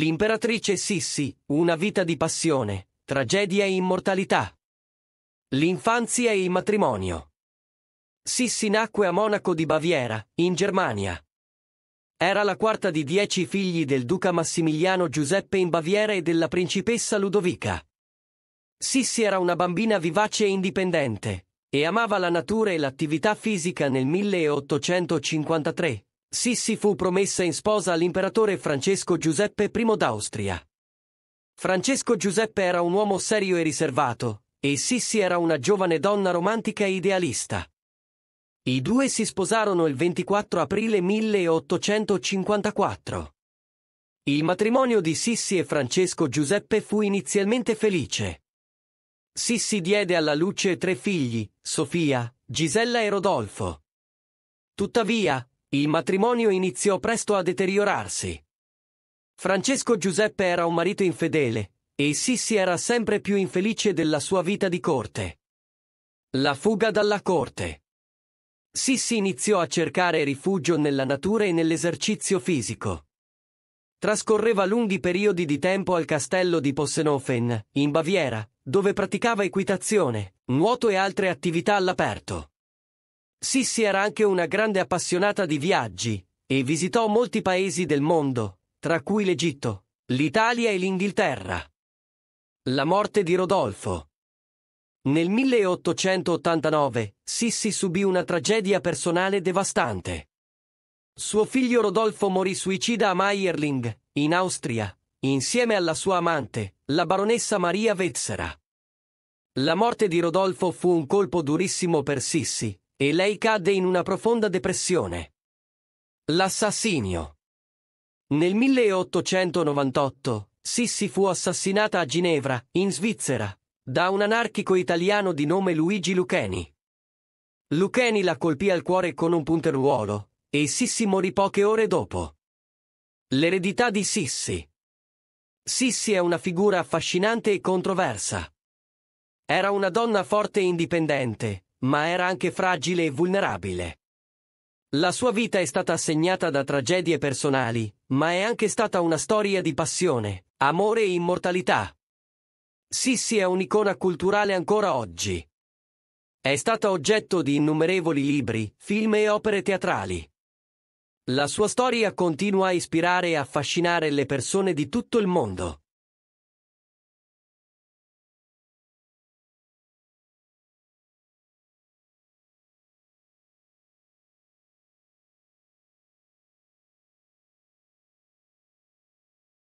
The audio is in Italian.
L'imperatrice Sissi, una vita di passione, tragedia e immortalità. L'infanzia e il matrimonio. Sissi nacque a Monaco di Baviera, in Germania. Era la quarta di dieci figli del duca Massimiliano Giuseppe in Baviera e della principessa Ludovica. Sissi era una bambina vivace e indipendente, e amava la natura e l'attività fisica nel 1853, Sissi fu promessa in sposa all'imperatore Francesco Giuseppe I d'Austria. Francesco Giuseppe era un uomo serio e riservato, e Sissi era una giovane donna romantica e idealista. I due si sposarono il 24 aprile 1854. Il matrimonio di Sissi e Francesco Giuseppe fu inizialmente felice. Sissi diede alla luce tre figli, Sofia, Gisella e Rodolfo. Tuttavia, il matrimonio iniziò presto a deteriorarsi. Francesco Giuseppe era un marito infedele, e Sissi era sempre più infelice della sua vita di corte. La fuga dalla corte. Sissi iniziò a cercare rifugio nella natura e nell'esercizio fisico. Trascorreva lunghi periodi di tempo al castello di Possenhofen, in Baviera, dove praticava equitazione, nuoto e altre attività all'aperto. Sissi era anche una grande appassionata di viaggi e visitò molti paesi del mondo, tra cui l'Egitto, l'Italia e l'Inghilterra. La morte di Rodolfo. Nel 1889 Sissi subì una tragedia personale devastante. Suo figlio Rodolfo morì suicida a Meierling, in Austria, insieme alla sua amante, la baronessa Maria Vezzera. La morte di Rodolfo fu un colpo durissimo per Sissi, e lei cadde in una profonda depressione. L'assassinio. Nel 1898 Sissi fu assassinata a Ginevra, in Svizzera, da un anarchico italiano di nome Luigi Luccheni. Luccheni la colpì al cuore con un punteruolo, e Sissi morì poche ore dopo. L'eredità di Sissi. Sissi è una figura affascinante e controversa. Era una donna forte e indipendente, ma era anche fragile e vulnerabile. La sua vita è stata segnata da tragedie personali, ma è anche stata una storia di passione, amore e immortalità. Sissi è un'icona culturale ancora oggi. È stata oggetto di innumerevoli libri, film e opere teatrali. La sua storia continua a ispirare e affascinare le persone di tutto il mondo.